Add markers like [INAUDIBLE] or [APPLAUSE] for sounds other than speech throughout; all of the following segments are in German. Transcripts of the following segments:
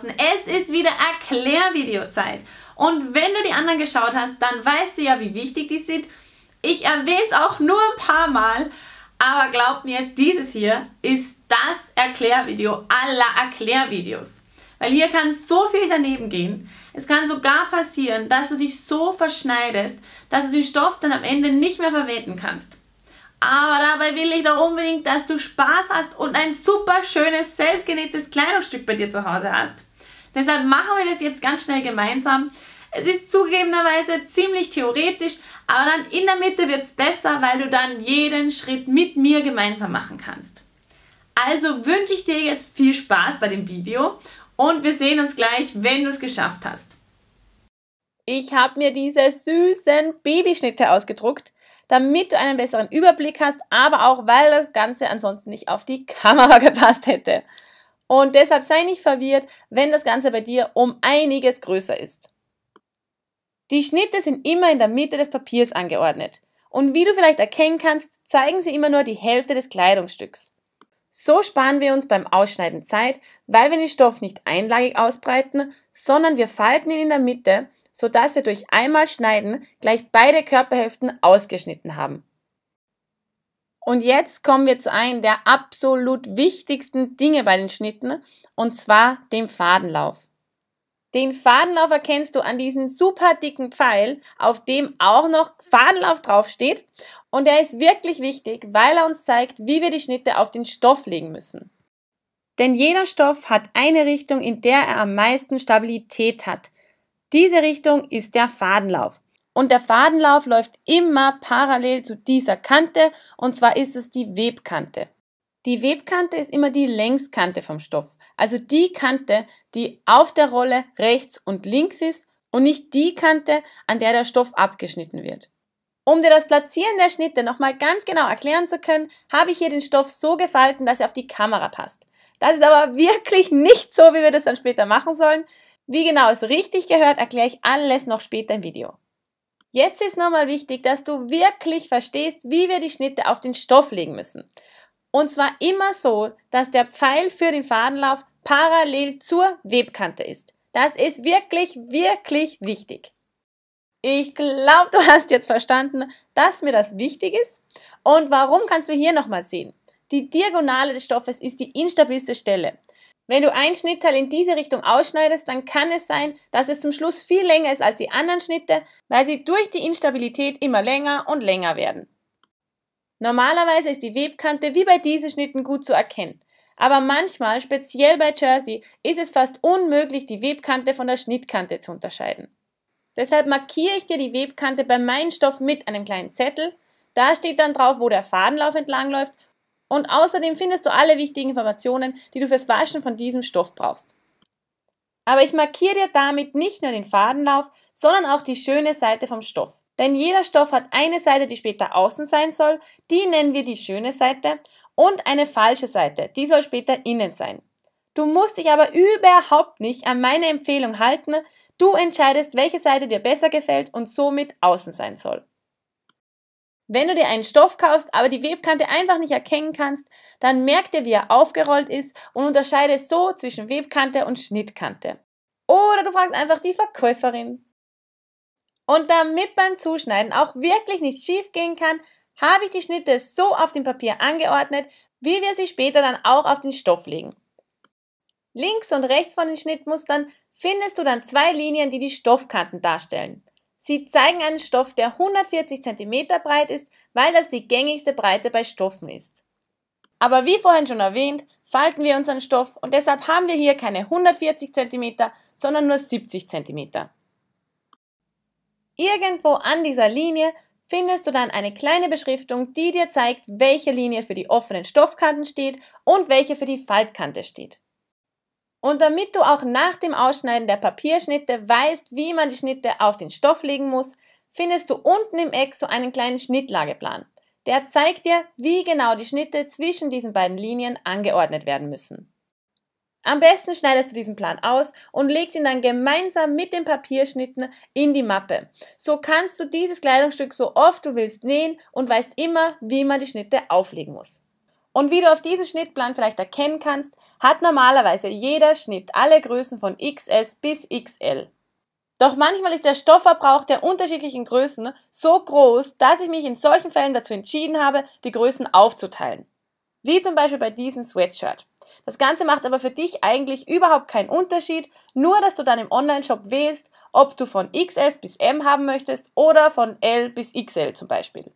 draußen, es ist wieder Erklärvideozeit. Und wenn du die anderen geschaut hast, dann weißt du ja, wie wichtig die sind. Ich erwähne es auch nur ein paar Mal, aber glaub mir, dieses hier ist das Erklärvideo aller Erklärvideos. Weil hier kann so viel daneben gehen. Es kann sogar passieren, dass du dich so verschneidest, dass du den Stoff dann am Ende nicht mehr verwenden kannst. Aber dabei will ich doch unbedingt, dass du Spaß hast und ein super schönes, selbstgenähtes Kleidungsstück bei dir zu Hause hast. Deshalb machen wir das jetzt ganz schnell gemeinsam. Es ist zugegebenerweise ziemlich theoretisch, aber dann in der Mitte wird es besser, weil du dann jeden Schritt mit mir gemeinsam machen kannst. Also wünsche ich dir jetzt viel Spaß bei dem Video und wir sehen uns gleich, wenn du es geschafft hast. Ich habe mir diese süßen Babyschnitte ausgedruckt, damit du einen besseren Überblick hast, aber auch weil das Ganze ansonsten nicht auf die Kamera [LAUGHS] gepasst hätte. Und deshalb sei nicht verwirrt, wenn das Ganze bei dir um einiges größer ist. Die Schnitte sind immer in der Mitte des Papiers angeordnet. Und wie du vielleicht erkennen kannst, zeigen sie immer nur die Hälfte des Kleidungsstücks. So sparen wir uns beim Ausschneiden Zeit, weil wir den Stoff nicht einlagig ausbreiten, sondern wir falten ihn in der Mitte, sodass wir durch einmal Schneiden gleich beide Körperhälften ausgeschnitten haben. Und jetzt kommen wir zu einem der absolut wichtigsten Dinge bei den Schnitten, und zwar dem Fadenlauf. Den Fadenlauf erkennst du an diesem super dicken Pfeil, auf dem auch noch Fadenlauf draufsteht. Und er ist wirklich wichtig, weil er uns zeigt, wie wir die Schnitte auf den Stoff legen müssen. Denn jeder Stoff hat eine Richtung, in der er am meisten Stabilität hat. Diese Richtung ist der Fadenlauf. Und der Fadenlauf läuft immer parallel zu dieser Kante und zwar ist es die Webkante. Die Webkante ist immer die Längskante vom Stoff, also die Kante, die auf der Rolle rechts und links ist und nicht die Kante, an der der Stoff abgeschnitten wird. Um dir das Platzieren der Schnitte nochmal ganz genau erklären zu können, habe ich hier den Stoff so gefalten, dass er auf die Kamera passt. Das ist aber wirklich nicht so, wie wir das dann später machen sollen. Wie genau es richtig gehört, erkläre ich alles noch später im Video. Jetzt ist nochmal wichtig, dass du wirklich verstehst, wie wir die Schnitte auf den Stoff legen müssen. Und zwar immer so, dass der Pfeil für den Fadenlauf parallel zur Webkante ist. Das ist wirklich, wirklich wichtig. Ich glaube, du hast jetzt verstanden, dass mir das wichtig ist. Und warum kannst du hier nochmal sehen? Die Diagonale des Stoffes ist die instabilste Stelle. Wenn du ein Schnittteil in diese Richtung ausschneidest, dann kann es sein, dass es zum Schluss viel länger ist als die anderen Schnitte, weil sie durch die Instabilität immer länger und länger werden. Normalerweise ist die Webkante wie bei diesen Schnitten gut zu erkennen. Aber manchmal, speziell bei Jersey, ist es fast unmöglich, die Webkante von der Schnittkante zu unterscheiden. Deshalb markiere ich dir die Webkante bei meinem Stoff mit einem kleinen Zettel. Da steht dann drauf, wo der Fadenlauf entlangläuft und außerdem findest du alle wichtigen Informationen, die du fürs Waschen von diesem Stoff brauchst. Aber ich markiere dir damit nicht nur den Fadenlauf, sondern auch die schöne Seite vom Stoff. Denn jeder Stoff hat eine Seite, die später außen sein soll, die nennen wir die schöne Seite, und eine falsche Seite, die soll später innen sein. Du musst dich aber überhaupt nicht an meine Empfehlung halten, du entscheidest, welche Seite dir besser gefällt und somit außen sein soll. Wenn du dir einen Stoff kaufst, aber die Webkante einfach nicht erkennen kannst, dann merk dir, wie er aufgerollt ist und unterscheide so zwischen Webkante und Schnittkante. Oder du fragst einfach die Verkäuferin. Und damit beim Zuschneiden auch wirklich nicht schief gehen kann, habe ich die Schnitte so auf dem Papier angeordnet, wie wir sie später dann auch auf den Stoff legen. Links und rechts von den Schnittmustern findest du dann zwei Linien, die die Stoffkanten darstellen. Sie zeigen einen Stoff, der 140 cm breit ist, weil das die gängigste Breite bei Stoffen ist. Aber wie vorhin schon erwähnt, falten wir unseren Stoff und deshalb haben wir hier keine 140 cm, sondern nur 70 cm. Irgendwo an dieser Linie findest du dann eine kleine Beschriftung, die dir zeigt, welche Linie für die offenen Stoffkanten steht und welche für die Faltkante steht. Und damit du auch nach dem Ausschneiden der Papierschnitte weißt, wie man die Schnitte auf den Stoff legen muss, findest du unten im Eck so einen kleinen Schnittlageplan. Der zeigt dir, wie genau die Schnitte zwischen diesen beiden Linien angeordnet werden müssen. Am besten schneidest du diesen Plan aus und legst ihn dann gemeinsam mit den Papierschnitten in die Mappe. So kannst du dieses Kleidungsstück so oft du willst nähen und weißt immer, wie man die Schnitte auflegen muss. Und wie du auf diesem Schnittplan vielleicht erkennen kannst, hat normalerweise jeder Schnitt alle Größen von XS bis XL. Doch manchmal ist der Stoffverbrauch der unterschiedlichen Größen so groß, dass ich mich in solchen Fällen dazu entschieden habe, die Größen aufzuteilen. Wie zum Beispiel bei diesem Sweatshirt. Das Ganze macht aber für dich eigentlich überhaupt keinen Unterschied, nur dass du dann im Onlineshop wählst, ob du von XS bis M haben möchtest oder von L bis XL zum Beispiel.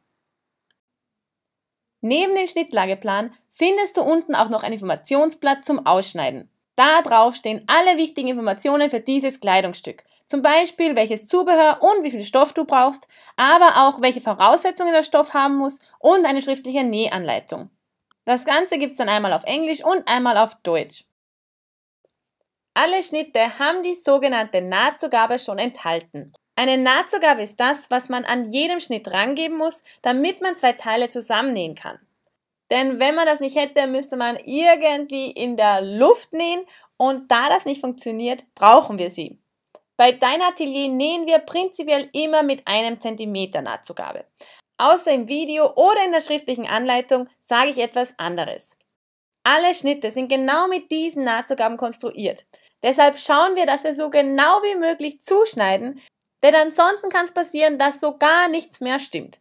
Neben dem Schnittlageplan findest du unten auch noch ein Informationsblatt zum Ausschneiden. Da drauf stehen alle wichtigen Informationen für dieses Kleidungsstück. Zum Beispiel welches Zubehör und wie viel Stoff du brauchst, aber auch welche Voraussetzungen der Stoff haben muss und eine schriftliche Nähanleitung. Das Ganze gibt es dann einmal auf Englisch und einmal auf Deutsch. Alle Schnitte haben die sogenannte Nahtzugabe schon enthalten. Eine Nahtzugabe ist das, was man an jedem Schnitt rangeben muss, damit man zwei Teile zusammennähen kann. Denn wenn man das nicht hätte, müsste man irgendwie in der Luft nähen und da das nicht funktioniert, brauchen wir sie. Bei Dein Atelier nähen wir prinzipiell immer mit einem Zentimeter Nahtzugabe. Außer im Video oder in der schriftlichen Anleitung sage ich etwas anderes. Alle Schnitte sind genau mit diesen Nahtzugaben konstruiert. Deshalb schauen wir, dass wir so genau wie möglich zuschneiden, denn ansonsten kann es passieren, dass so gar nichts mehr stimmt.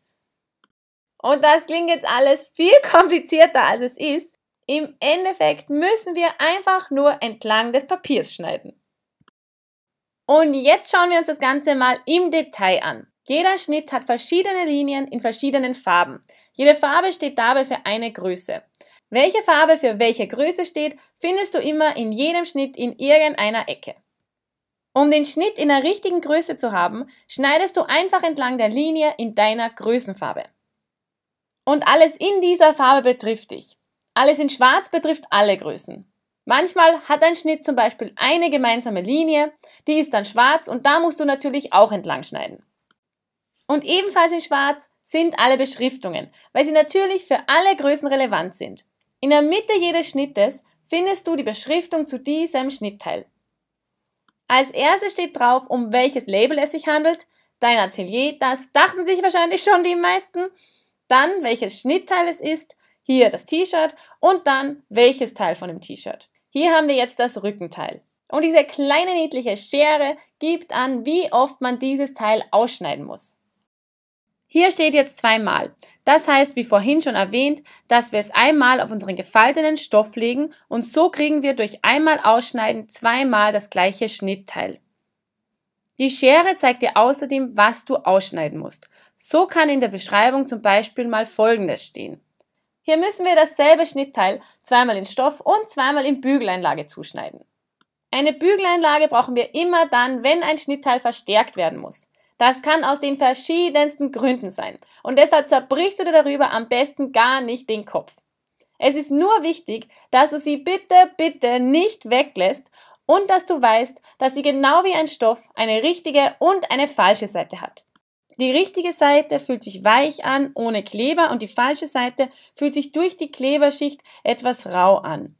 Und das klingt jetzt alles viel [LAUGHS] komplizierter, als es ist. Im Endeffekt müssen wir einfach nur entlang des Papiers schneiden. Und jetzt schauen wir uns das Ganze mal im Detail an. Jeder Schnitt hat verschiedene Linien in verschiedenen Farben. Jede Farbe steht dabei für eine Größe. Welche Farbe für welche Größe steht, findest du immer in jedem Schnitt in irgendeiner Ecke. Um den Schnitt in der richtigen Größe zu haben, schneidest du einfach entlang der Linie in deiner Größenfarbe. Und alles in dieser Farbe betrifft dich. Alles in Schwarz betrifft alle Größen. Manchmal hat ein Schnitt zum Beispiel eine gemeinsame Linie, die ist dann schwarz und da musst du natürlich auch entlang schneiden. Und ebenfalls in Schwarz sind alle Beschriftungen, weil sie natürlich für alle Größen relevant sind. In der Mitte jedes Schnittes findest du die Beschriftung zu diesem Schnittteil. Als erstes steht drauf, um welches Label es sich handelt, dein Atelier, das dachten sich wahrscheinlich schon die meisten, dann welches Schnittteil es ist, hier das T-Shirt und dann welches Teil von dem T-Shirt. Hier haben wir jetzt das Rückenteil. Und diese kleine niedliche Schere gibt an, wie oft man dieses Teil ausschneiden muss. Hier steht jetzt zweimal. Das heißt, wie vorhin schon erwähnt, dass wir es einmal auf unseren gefalteten Stoff legen und so kriegen wir durch einmal Ausschneiden zweimal das gleiche Schnittteil. Die Schere zeigt dir außerdem, was du ausschneiden musst. So kann in der Beschreibung zum Beispiel mal Folgendes stehen. Hier müssen wir dasselbe Schnittteil zweimal in Stoff und zweimal in Bügeleinlage zuschneiden. Eine Bügeleinlage brauchen wir immer dann, wenn ein Schnittteil verstärkt werden muss. Das kann aus den verschiedensten Gründen sein. Und deshalb zerbrichst du dir darüber am besten gar nicht den Kopf. Es ist nur wichtig, dass du sie bitte, bitte nicht weglässt und dass du weißt, dass sie genau wie ein Stoff eine richtige und eine falsche Seite hat. Die richtige Seite fühlt sich weich an, ohne Kleber, und die falsche Seite fühlt sich durch die Kleberschicht etwas rau an.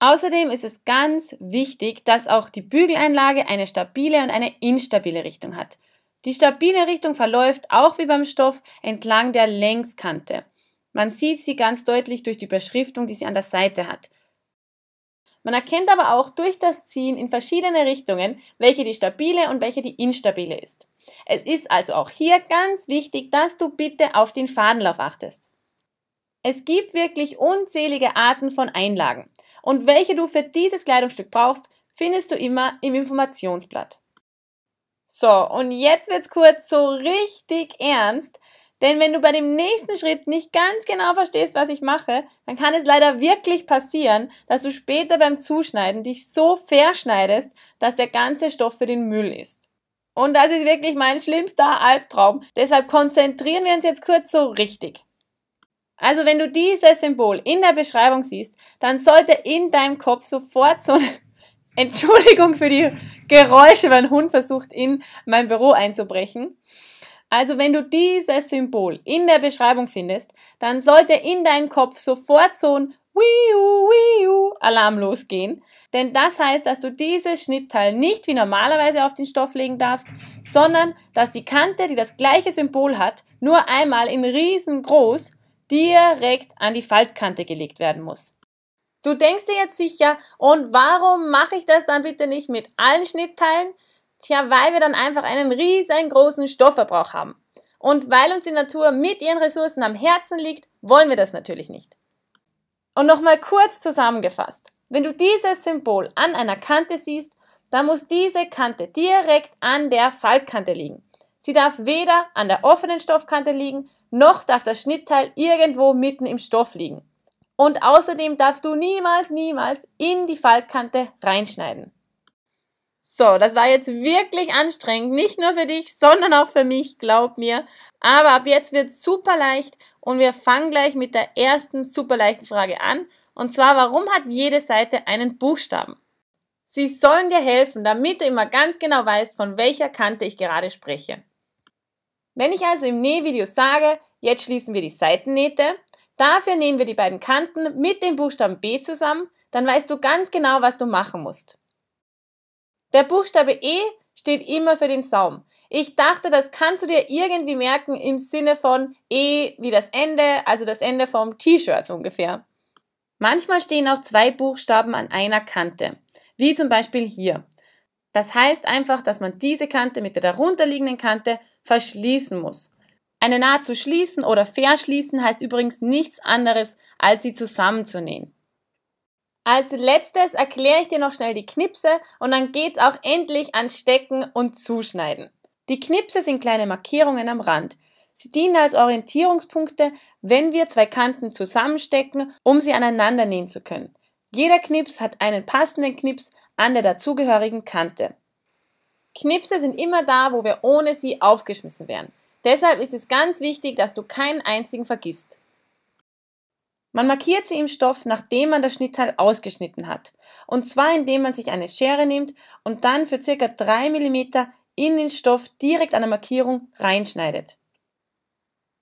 Außerdem ist es ganz wichtig, dass auch die Bügeleinlage eine stabile und eine instabile Richtung hat. Die stabile Richtung verläuft auch wie beim Stoff entlang der Längskante. Man sieht sie ganz deutlich durch die Beschriftung, die sie an der Seite hat. Man erkennt aber auch durch das Ziehen in verschiedene Richtungen, welche die stabile und welche die instabile ist. Es ist also auch hier ganz wichtig, dass du bitte auf den Fadenlauf achtest. Es gibt wirklich unzählige Arten von Einlagen und welche du für dieses Kleidungsstück brauchst, findest du immer im Informationsblatt. So, und jetzt wird's kurz so richtig ernst, denn wenn du bei dem nächsten Schritt nicht ganz genau verstehst, was ich mache, dann kann es leider wirklich passieren, dass du später beim Zuschneiden dich so verschneidest, dass der ganze Stoff für den Müll ist. Und das ist wirklich mein schlimmster Albtraum. Deshalb konzentrieren wir uns jetzt kurz so richtig. Also wenn du dieses Symbol in der Beschreibung siehst, dann sollte in deinem Kopf sofort so ein Entschuldigung für die Geräusche, wenn ein Hund versucht, in mein Büro einzubrechen. Also wenn du dieses Symbol in der Beschreibung findest, dann sollte in deinem Kopf sofort so ein Wiu, Wiu Alarm losgehen. Denn das heißt, dass du dieses Schnittteil nicht wie normalerweise auf den Stoff legen darfst, sondern dass die Kante, die das gleiche Symbol hat, nur einmal in riesengroß direkt an die Faltkante gelegt werden muss. Du denkst dir jetzt sicher, und warum mache ich das dann bitte nicht mit allen Schnittteilen? Tja, weil wir dann einfach einen riesengroßen Stoffverbrauch haben. Und weil uns die Natur mit ihren Ressourcen am Herzen liegt, wollen wir das natürlich nicht. Und nochmal kurz zusammengefasst. Wenn du dieses Symbol an einer Kante siehst, dann muss diese Kante direkt an der Faltkante liegen. Sie darf weder an der offenen Stoffkante liegen, noch darf das Schnittteil irgendwo mitten im Stoff liegen. Und außerdem darfst du niemals, niemals in die Faltkante reinschneiden. So, das war jetzt wirklich anstrengend, nicht nur für dich, sondern auch für mich, glaub mir. Aber ab jetzt wird super leicht und wir fangen gleich mit der ersten super leichten Frage an. Und zwar, warum hat jede Seite einen Buchstaben? Sie sollen dir helfen, damit du immer ganz genau weißt, von welcher Kante ich gerade spreche. Wenn ich also im Nähvideo sage, jetzt schließen wir die Seitennähte, Dafür nähen wir die beiden Kanten mit dem Buchstaben B zusammen, dann weißt du ganz genau, was du machen musst. Der Buchstabe E steht immer für den Saum. Ich dachte, das kannst du dir irgendwie merken im Sinne von E wie das Ende, also das Ende vom T-Shirt ungefähr. Manchmal stehen auch zwei Buchstaben an einer Kante, wie zum Beispiel hier. Das heißt einfach, dass man diese Kante mit der darunterliegenden Kante verschließen muss. Eine Naht zu schließen oder verschließen heißt übrigens nichts anderes, als sie zusammenzunähen. Als letztes erkläre ich dir noch schnell die Knipse und dann geht's auch endlich ans Stecken und Zuschneiden. Die Knipse sind kleine Markierungen am Rand. Sie dienen als Orientierungspunkte, wenn wir zwei Kanten zusammenstecken, um sie aneinander nähen zu können. Jeder Knips hat einen passenden Knips an der dazugehörigen Kante. Knipse sind immer da, wo wir ohne sie aufgeschmissen werden. Deshalb ist es ganz wichtig, dass du keinen einzigen vergisst. Man markiert sie im Stoff, nachdem man das Schnittteil ausgeschnitten hat. Und zwar indem man sich eine Schere nimmt und dann für ca. 3 mm in den Stoff direkt an der Markierung reinschneidet.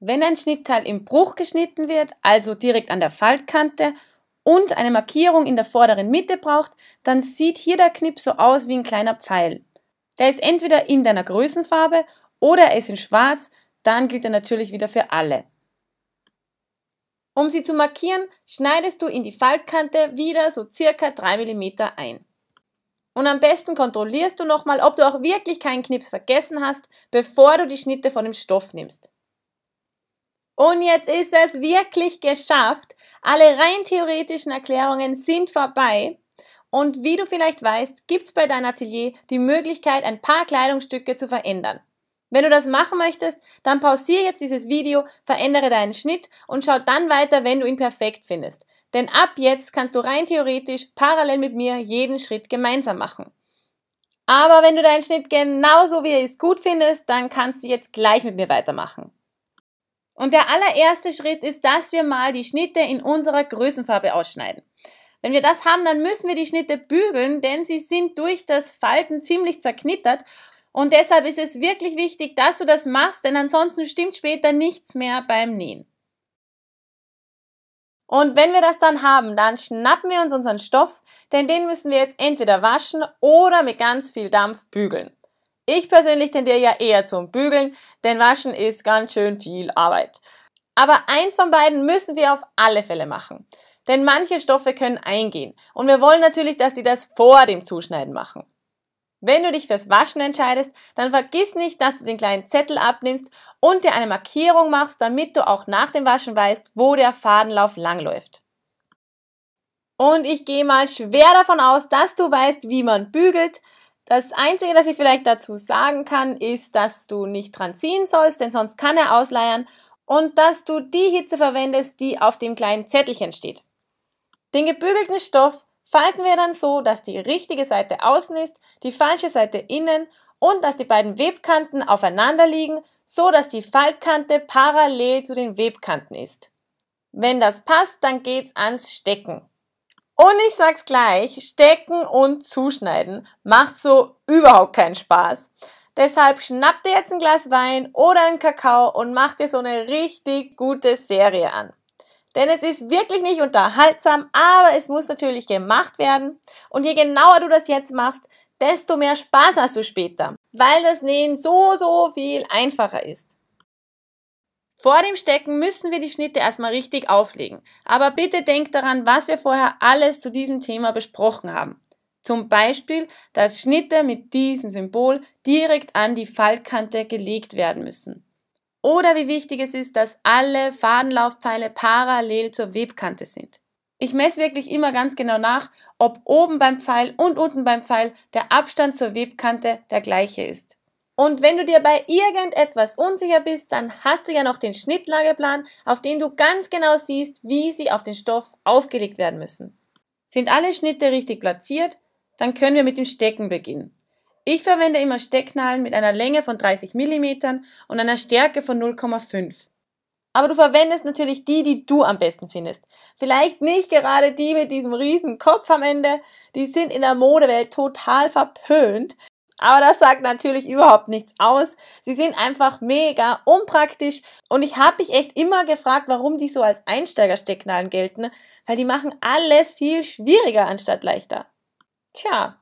Wenn ein Schnittteil im Bruch geschnitten wird, also direkt an der Faltkante, und eine Markierung in der vorderen Mitte braucht, dann sieht hier der Knipp so aus wie ein kleiner Pfeil. Der ist entweder in deiner Größenfarbe oder er ist in schwarz, dann gilt er natürlich wieder für alle. Um sie zu markieren, schneidest du in die Faltkante wieder so circa 3 mm ein. Und am besten kontrollierst du nochmal, ob du auch wirklich keinen Knips vergessen hast, bevor du die Schnitte von dem Stoff nimmst. Und jetzt ist es wirklich geschafft. Alle rein theoretischen Erklärungen sind vorbei. Und wie du vielleicht weißt, gibt es bei deinem Atelier die Möglichkeit, ein paar Kleidungsstücke zu verändern. Wenn du das machen möchtest, dann pausiere jetzt dieses Video, verändere deinen Schnitt und schau dann weiter, wenn du ihn perfekt findest. Denn ab jetzt kannst du rein theoretisch parallel mit mir jeden Schritt gemeinsam machen. Aber wenn du deinen Schnitt genauso wie er ist gut findest, dann kannst du jetzt gleich mit mir weitermachen. Und der allererste Schritt ist, dass wir mal die Schnitte in unserer Größenfarbe ausschneiden. Wenn wir das haben, dann müssen wir die Schnitte bügeln, denn sie sind durch das Falten ziemlich zerknittert und deshalb ist es wirklich wichtig, dass du das machst, denn ansonsten stimmt später nichts mehr beim Nähen. Und wenn wir das dann haben, dann schnappen wir uns unseren Stoff, denn den müssen wir jetzt entweder waschen oder mit ganz viel Dampf bügeln. Ich persönlich tendiere ja eher zum Bügeln, denn waschen ist ganz schön viel Arbeit. Aber eins von beiden müssen wir auf alle Fälle machen. Denn manche Stoffe können eingehen und wir wollen natürlich, dass sie das vor dem Zuschneiden machen. Wenn du dich fürs Waschen entscheidest, dann vergiss nicht, dass du den kleinen Zettel abnimmst und dir eine Markierung machst, damit du auch nach dem Waschen weißt, wo der Fadenlauf langläuft. Und ich gehe mal schwer davon aus, dass du weißt, wie man bügelt. Das Einzige, das ich vielleicht dazu sagen kann, ist, dass du nicht dran ziehen sollst, denn sonst kann er ausleiern und dass du die Hitze verwendest, die auf dem kleinen Zettelchen steht. Den gebügelten Stoff Falten wir dann so, dass die richtige Seite außen ist, die falsche Seite innen und dass die beiden Webkanten aufeinander liegen, so dass die Faltkante parallel zu den Webkanten ist. Wenn das passt, dann geht's ans Stecken. Und ich sag's gleich, stecken und zuschneiden macht so überhaupt keinen Spaß. Deshalb schnappt ihr jetzt ein Glas Wein oder einen Kakao und macht ihr so eine richtig gute Serie an. Denn es ist wirklich nicht unterhaltsam, aber es muss natürlich gemacht werden. Und je genauer du das jetzt machst, desto mehr Spaß hast du später, weil das Nähen so, so viel einfacher ist. Vor dem Stecken müssen wir die Schnitte erstmal richtig auflegen. Aber bitte denkt daran, was wir vorher alles zu diesem Thema besprochen haben. Zum Beispiel, dass Schnitte mit diesem Symbol direkt an die Faltkante gelegt werden müssen oder wie wichtig es ist, dass alle Fadenlaufpfeile parallel zur Webkante sind. Ich messe wirklich immer ganz genau nach, ob oben beim Pfeil und unten beim Pfeil der Abstand zur Webkante der gleiche ist. Und wenn du dir bei irgendetwas unsicher bist, dann hast du ja noch den Schnittlageplan, auf dem du ganz genau siehst, wie sie auf den Stoff aufgelegt werden müssen. Sind alle Schnitte richtig platziert, dann können wir mit dem Stecken beginnen. Ich verwende immer Stecknadeln mit einer Länge von 30 mm und einer Stärke von 0,5. Aber du verwendest natürlich die, die du am besten findest. Vielleicht nicht gerade die mit diesem riesen Kopf am Ende. Die sind in der Modewelt total verpönt. Aber das sagt natürlich überhaupt nichts aus. Sie sind einfach mega unpraktisch und ich habe mich echt immer gefragt, warum die so als Einsteigerstecknadeln gelten, weil die machen alles viel schwieriger anstatt leichter. Tja,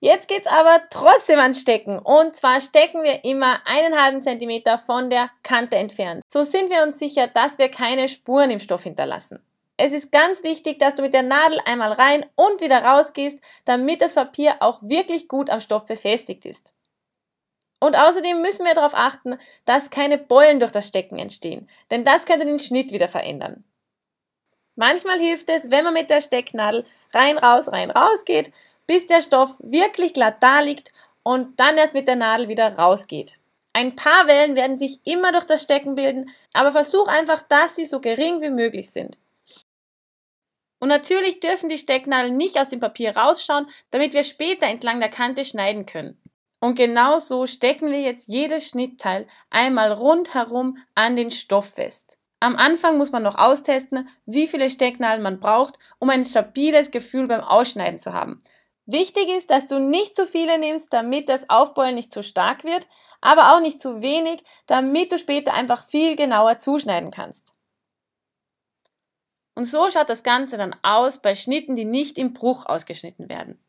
Jetzt geht es aber trotzdem ans Stecken. Und zwar stecken wir immer einen halben Zentimeter von der Kante entfernt. So sind wir uns sicher, dass wir keine Spuren im Stoff hinterlassen. Es ist ganz wichtig, dass du mit der Nadel einmal rein und wieder rausgehst, damit das Papier auch wirklich gut am Stoff befestigt ist. Und außerdem müssen wir darauf achten, dass keine Beulen durch das Stecken entstehen, denn das könnte den Schnitt wieder verändern. Manchmal hilft es, wenn man mit der Stecknadel rein, raus, rein, raus geht bis der Stoff wirklich glatt da liegt und dann erst mit der Nadel wieder rausgeht. Ein paar Wellen werden sich immer durch das Stecken bilden, aber versuch einfach, dass sie so gering wie möglich sind. Und natürlich dürfen die Stecknadeln nicht aus dem Papier rausschauen, damit wir später entlang der Kante schneiden können. Und genau so stecken wir jetzt jedes Schnittteil einmal rundherum an den Stoff fest. Am Anfang muss man noch austesten, wie viele Stecknadeln man braucht, um ein stabiles Gefühl beim Ausschneiden zu haben. Wichtig ist, dass du nicht zu viele nimmst, damit das Aufbeulen nicht zu stark wird, aber auch nicht zu wenig, damit du später einfach viel genauer zuschneiden kannst. Und so schaut das Ganze dann aus bei Schnitten, die nicht im Bruch ausgeschnitten werden.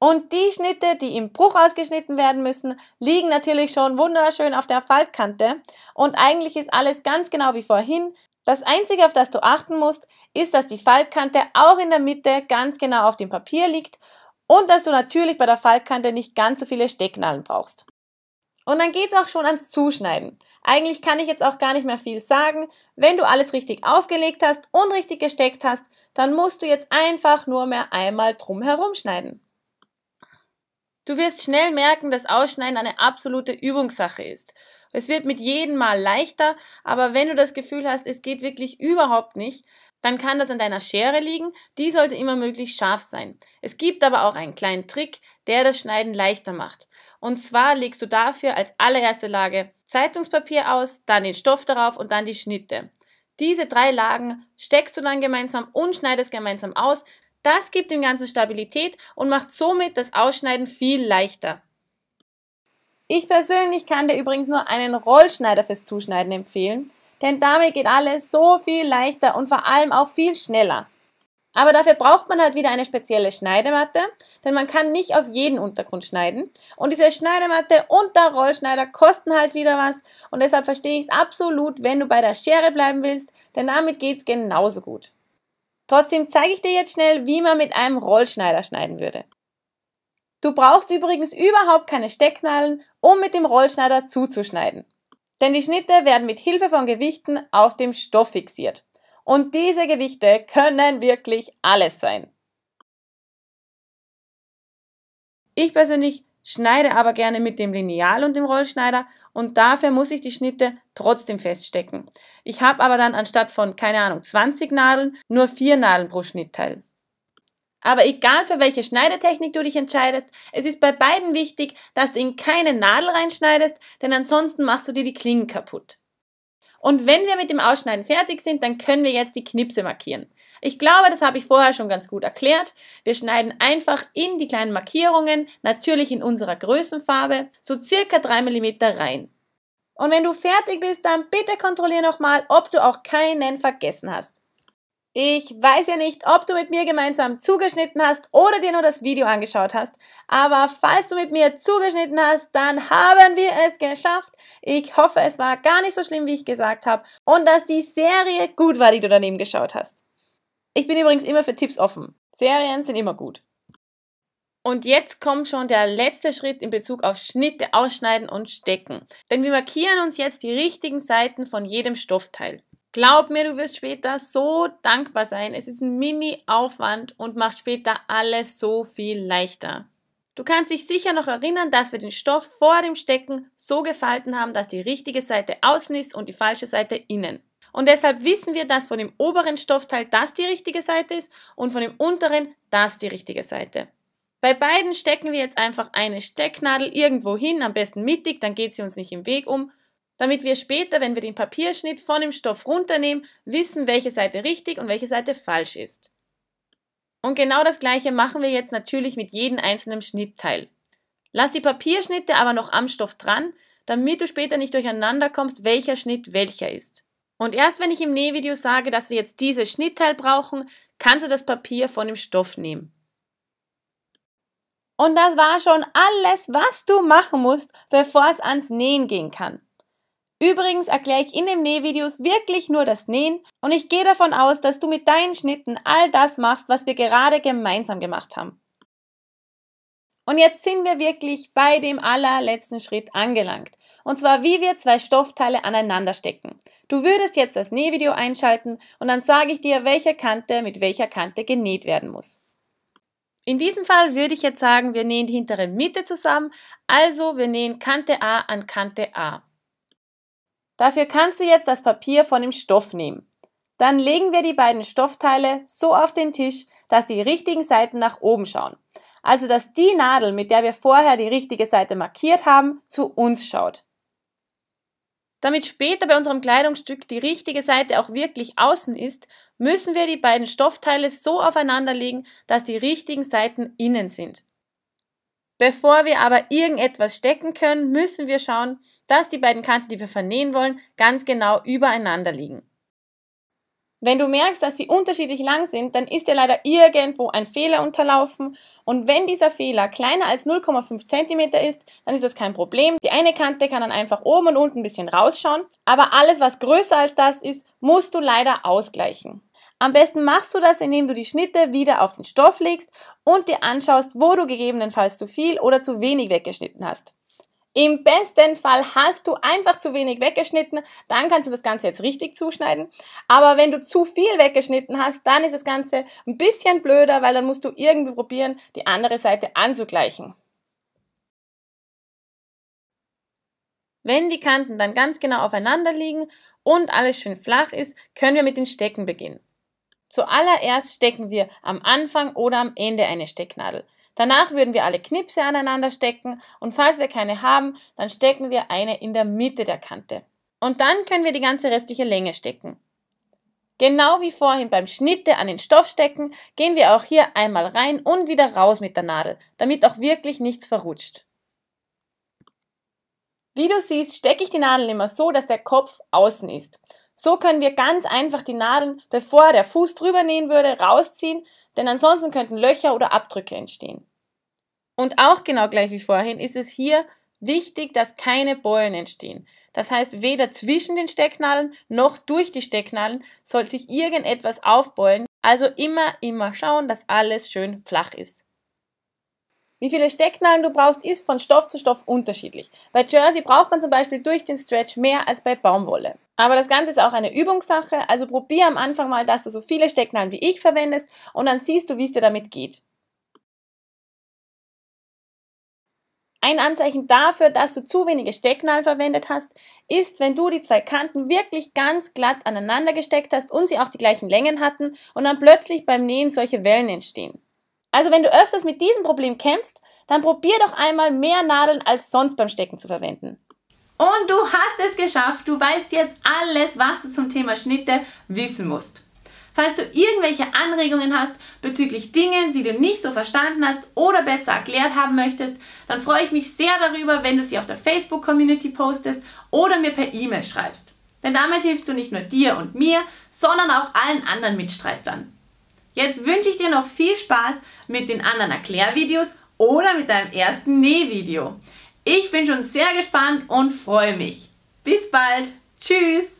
Und die Schnitte, die im Bruch ausgeschnitten werden müssen, liegen natürlich schon wunderschön auf der Faltkante. Und eigentlich ist alles ganz genau wie vorhin, das Einzige, auf das du achten musst, ist, dass die Faltkante auch in der Mitte ganz genau auf dem Papier liegt und dass du natürlich bei der Faltkante nicht ganz so viele Stecknallen brauchst. Und dann geht's auch schon ans Zuschneiden. Eigentlich kann ich jetzt auch gar nicht mehr viel sagen. Wenn du alles richtig aufgelegt hast und richtig gesteckt hast, dann musst du jetzt einfach nur mehr einmal drum herum schneiden. Du wirst schnell merken, dass Ausschneiden eine absolute Übungssache ist. Es wird mit jedem Mal leichter, aber wenn du das Gefühl hast, es geht wirklich überhaupt nicht, dann kann das an deiner Schere liegen. Die sollte immer möglichst scharf sein. Es gibt aber auch einen kleinen Trick, der das Schneiden leichter macht. Und zwar legst du dafür als allererste Lage Zeitungspapier aus, dann den Stoff darauf und dann die Schnitte. Diese drei Lagen steckst du dann gemeinsam und schneidest gemeinsam aus. Das gibt dem Ganzen Stabilität und macht somit das Ausschneiden viel leichter. Ich persönlich kann dir übrigens nur einen Rollschneider fürs Zuschneiden empfehlen, denn damit geht alles so viel leichter und vor allem auch viel schneller. Aber dafür braucht man halt wieder eine spezielle Schneidematte, denn man kann nicht auf jeden Untergrund schneiden. Und diese Schneidematte und der Rollschneider kosten halt wieder was und deshalb verstehe ich es absolut, wenn du bei der Schere bleiben willst, denn damit geht es genauso gut. Trotzdem zeige ich dir jetzt schnell, wie man mit einem Rollschneider schneiden würde. Du brauchst übrigens überhaupt keine Stecknadeln, um mit dem Rollschneider zuzuschneiden. Denn die Schnitte werden mit Hilfe von Gewichten auf dem Stoff fixiert. Und diese Gewichte können wirklich alles sein. Ich persönlich schneide aber gerne mit dem Lineal und dem Rollschneider und dafür muss ich die Schnitte trotzdem feststecken. Ich habe aber dann anstatt von, keine Ahnung, 20 Nadeln nur 4 Nadeln pro Schnittteil. Aber egal für welche Schneidetechnik du dich entscheidest, es ist bei beiden wichtig, dass du in keine Nadel reinschneidest, denn ansonsten machst du dir die Klingen kaputt. Und wenn wir mit dem Ausschneiden fertig sind, dann können wir jetzt die Knipse markieren. Ich glaube, das habe ich vorher schon ganz gut erklärt. Wir schneiden einfach in die kleinen Markierungen, natürlich in unserer Größenfarbe, so circa 3 mm rein. Und wenn du fertig bist, dann bitte kontrollier nochmal, ob du auch keinen vergessen hast. Ich weiß ja nicht, ob du mit mir gemeinsam zugeschnitten hast oder dir nur das Video angeschaut hast, aber falls du mit mir zugeschnitten hast, dann haben wir es geschafft. Ich hoffe, es war gar nicht so schlimm, wie ich gesagt habe und dass die Serie gut war, die du daneben geschaut hast. Ich bin übrigens immer für Tipps offen. Serien sind immer gut. Und jetzt kommt schon der letzte Schritt in Bezug auf Schnitte, Ausschneiden und Stecken. Denn wir markieren uns jetzt die richtigen Seiten von jedem Stoffteil. Glaub mir, du wirst später so dankbar sein. Es ist ein Mini-Aufwand und macht später alles so viel leichter. Du kannst dich sicher noch erinnern, dass wir den Stoff vor dem Stecken so gefalten haben, dass die richtige Seite außen ist und die falsche Seite innen. Und deshalb wissen wir, dass von dem oberen Stoffteil das die richtige Seite ist und von dem unteren das die richtige Seite. Bei beiden stecken wir jetzt einfach eine Stecknadel irgendwo hin, am besten mittig, dann geht sie uns nicht im Weg um damit wir später, wenn wir den Papierschnitt von dem Stoff runternehmen, wissen, welche Seite richtig und welche Seite falsch ist. Und genau das gleiche machen wir jetzt natürlich mit jedem einzelnen Schnittteil. Lass die Papierschnitte aber noch am Stoff dran, damit du später nicht durcheinander kommst, welcher Schnitt welcher ist. Und erst wenn ich im Nähvideo sage, dass wir jetzt dieses Schnittteil brauchen, kannst du das Papier von dem Stoff nehmen. Und das war schon alles, was du machen musst, bevor es ans Nähen gehen kann. Übrigens erkläre ich in den Nähvideos wirklich nur das Nähen und ich gehe davon aus, dass du mit deinen Schnitten all das machst, was wir gerade gemeinsam gemacht haben. Und jetzt sind wir wirklich bei dem allerletzten Schritt angelangt. Und zwar, wie wir zwei Stoffteile aneinander stecken. Du würdest jetzt das Nähvideo einschalten und dann sage ich dir, welche Kante mit welcher Kante genäht werden muss. In diesem Fall würde ich jetzt sagen, wir nähen die hintere Mitte zusammen, also wir nähen Kante A an Kante A. Dafür kannst du jetzt das Papier von dem Stoff nehmen. Dann legen wir die beiden Stoffteile so auf den Tisch, dass die richtigen Seiten nach oben schauen. Also dass die Nadel, mit der wir vorher die richtige Seite markiert haben, zu uns schaut. Damit später bei unserem Kleidungsstück die richtige Seite auch wirklich außen ist, müssen wir die beiden Stoffteile so aufeinander legen, dass die richtigen Seiten innen sind. Bevor wir aber irgendetwas stecken können, müssen wir schauen, dass die beiden Kanten, die wir vernähen wollen, ganz genau übereinander liegen. Wenn du merkst, dass sie unterschiedlich lang sind, dann ist dir leider irgendwo ein Fehler unterlaufen und wenn dieser Fehler kleiner als 0,5 cm ist, dann ist das kein Problem. Die eine Kante kann dann einfach oben und unten ein bisschen rausschauen, aber alles, was größer als das ist, musst du leider ausgleichen. Am besten machst du das, indem du die Schnitte wieder auf den Stoff legst und dir anschaust, wo du gegebenenfalls zu viel oder zu wenig weggeschnitten hast. Im besten Fall hast du einfach zu wenig weggeschnitten, dann kannst du das Ganze jetzt richtig zuschneiden. Aber wenn du zu viel weggeschnitten hast, dann ist das Ganze ein bisschen blöder, weil dann musst du irgendwie probieren, die andere Seite anzugleichen. Wenn die Kanten dann ganz genau aufeinander liegen und alles schön flach ist, können wir mit den Stecken beginnen. Zuallererst stecken wir am Anfang oder am Ende eine Stecknadel. Danach würden wir alle Knipse aneinander stecken und falls wir keine haben, dann stecken wir eine in der Mitte der Kante. Und dann können wir die ganze restliche Länge stecken. Genau wie vorhin beim Schnitte an den Stoff stecken, gehen wir auch hier einmal rein und wieder raus mit der Nadel, damit auch wirklich nichts verrutscht. Wie du siehst, stecke ich die Nadel immer so, dass der Kopf außen ist. So können wir ganz einfach die Nadeln, bevor der Fuß drüber nähen würde, rausziehen, denn ansonsten könnten Löcher oder Abdrücke entstehen. Und auch genau gleich wie vorhin ist es hier wichtig, dass keine Beulen entstehen. Das heißt, weder zwischen den Stecknadeln noch durch die Stecknadeln soll sich irgendetwas aufbeulen. Also immer, immer schauen, dass alles schön flach ist. Wie viele Stecknadeln du brauchst, ist von Stoff zu Stoff unterschiedlich. Bei Jersey braucht man zum Beispiel durch den Stretch mehr als bei Baumwolle. Aber das Ganze ist auch eine Übungssache, also probier am Anfang mal, dass du so viele Stecknadeln wie ich verwendest und dann siehst du, wie es dir damit geht. Ein Anzeichen dafür, dass du zu wenige Stecknadeln verwendet hast, ist, wenn du die zwei Kanten wirklich ganz glatt aneinander gesteckt hast und sie auch die gleichen Längen hatten und dann plötzlich beim Nähen solche Wellen entstehen. Also wenn du öfters mit diesem Problem kämpfst, dann probier doch einmal mehr Nadeln als sonst beim Stecken zu verwenden. Und du hast es geschafft. Du weißt jetzt alles, was du zum Thema Schnitte wissen musst. Falls du irgendwelche Anregungen hast bezüglich Dingen, die du nicht so verstanden hast oder besser erklärt haben möchtest, dann freue ich mich sehr darüber, wenn du sie auf der Facebook-Community postest oder mir per E-Mail schreibst. Denn damit hilfst du nicht nur dir und mir, sondern auch allen anderen Mitstreitern. Jetzt wünsche ich dir noch viel Spaß mit den anderen Erklärvideos oder mit deinem ersten Nähvideo. Ich bin schon sehr gespannt und freue mich. Bis bald. Tschüss.